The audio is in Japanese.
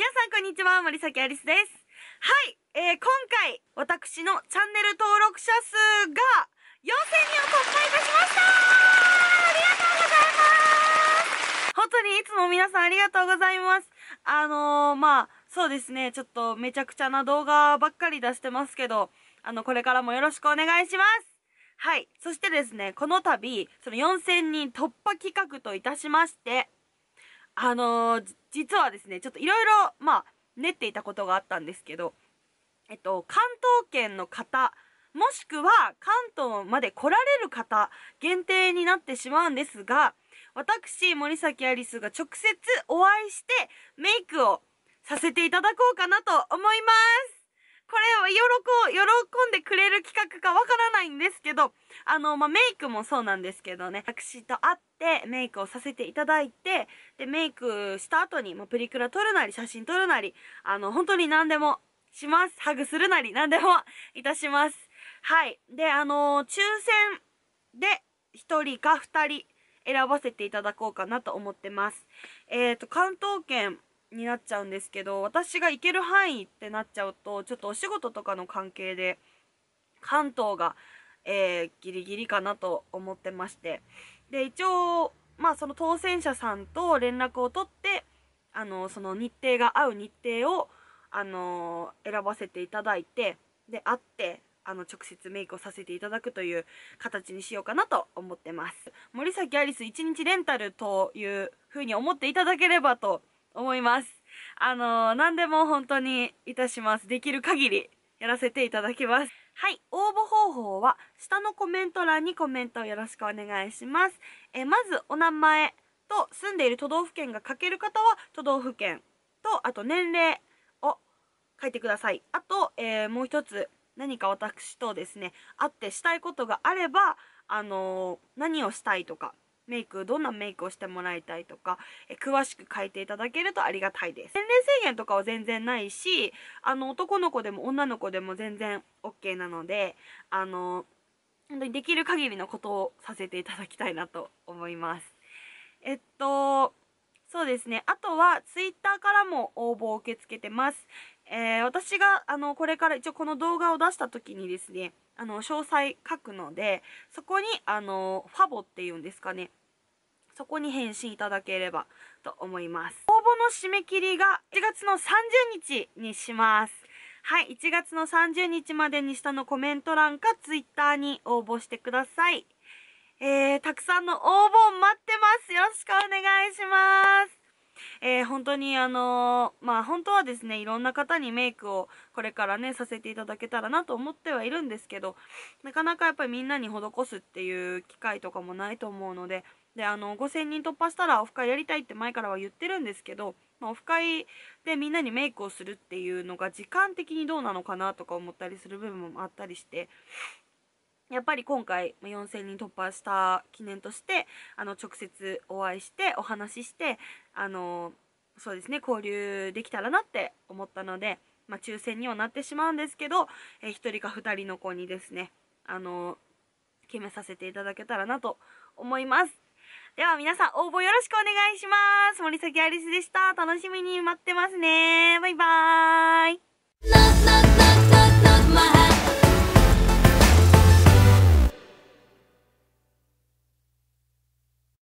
皆さんこんにちは、森崎アリスです。はい、えー、今回、私のチャンネル登録者数が4000人を突破いたしましたありがとうございます本当にいつも皆さんありがとうございます。あのー、まあ、そうですね、ちょっとめちゃくちゃな動画ばっかり出してますけど、あの、これからもよろしくお願いしますはい。そしてですね、この度、その4000人突破企画といたしまして、あのー、実はですね、ちょっといろいろ、まあ、練っていたことがあったんですけど、えっと、関東圏の方、もしくは関東まで来られる方限定になってしまうんですが、私、森崎アリスが直接お会いしてメイクをさせていただこうかなと思います。これは喜、喜んでくれる企画かわからないんですけど、あの、まあ、メイクもそうなんですけどね、私と会ってメイクをさせていただいて、で、メイクした後に、まあ、プリクラ撮るなり、写真撮るなり、あの、本当に何でもします。ハグするなり、何でもいたします。はい。で、あのー、抽選で1人か2人選ばせていただこうかなと思ってます。えっ、ー、と、関東圏、になっちゃうんですけど私が行ける範囲ってなっちゃうとちょっとお仕事とかの関係で関東が、えー、ギリギリかなと思ってましてで一応まあその当選者さんと連絡を取ってあのその日程が合う日程をあの選ばせていただいてで会ってあの直接メイクをさせていただくという形にしようかなと思ってます森崎アリス1日レンタルというふうに思っていただければと思います。あのー、何でも本当にいたします。できる限りやらせていただきます。はい、応募方法は下のコメント欄にコメントをよろしくお願いします。えまずお名前と住んでいる都道府県が書ける方は都道府県とあと年齢を書いてください。あと、えー、もう一つ何か私とですね、会ってしたいことがあれば、あのー、何をしたいとかメイクどんなメイクをしてもらいたいとか、え詳しく書いていただけるとありがたいです年齢制限とかは全然ないしあの男の子でも女の子でも全然 OK なのであの本当にできる限りのことをさせていただきたいなと思いますえっとそうですねあとは twitter からも応募を受け付けてますえー、私があのこれから一応この動画を出した時にですねあの詳細書くのでそこにあのファボっていうんですかねそこに返信いただければと思います。応募の締め切りが1月の30日にします。はい、1月の30日までに下のコメント欄かツイッターに応募してください。えー、たくさんの応募待ってます。よろしくお願いします。えー、本当にあのー、まあ本当はですね、いろんな方にメイクをこれからね、させていただけたらなと思ってはいるんですけど、なかなかやっぱりみんなに施すっていう機会とかもないと思うので、であの5,000人突破したらオフ会やりたいって前からは言ってるんですけど、まあ、オフ会でみんなにメイクをするっていうのが時間的にどうなのかなとか思ったりする部分もあったりしてやっぱり今回4,000人突破した記念としてあの直接お会いしてお話ししてあのそうですね交流できたらなって思ったので、まあ、抽選にはなってしまうんですけど、えー、1人か2人の子にですねあの決めさせていただけたらなと思います。では皆さん応募よろしくお願いします。森崎アリスでした。楽しみに待ってますね。バイバーイ。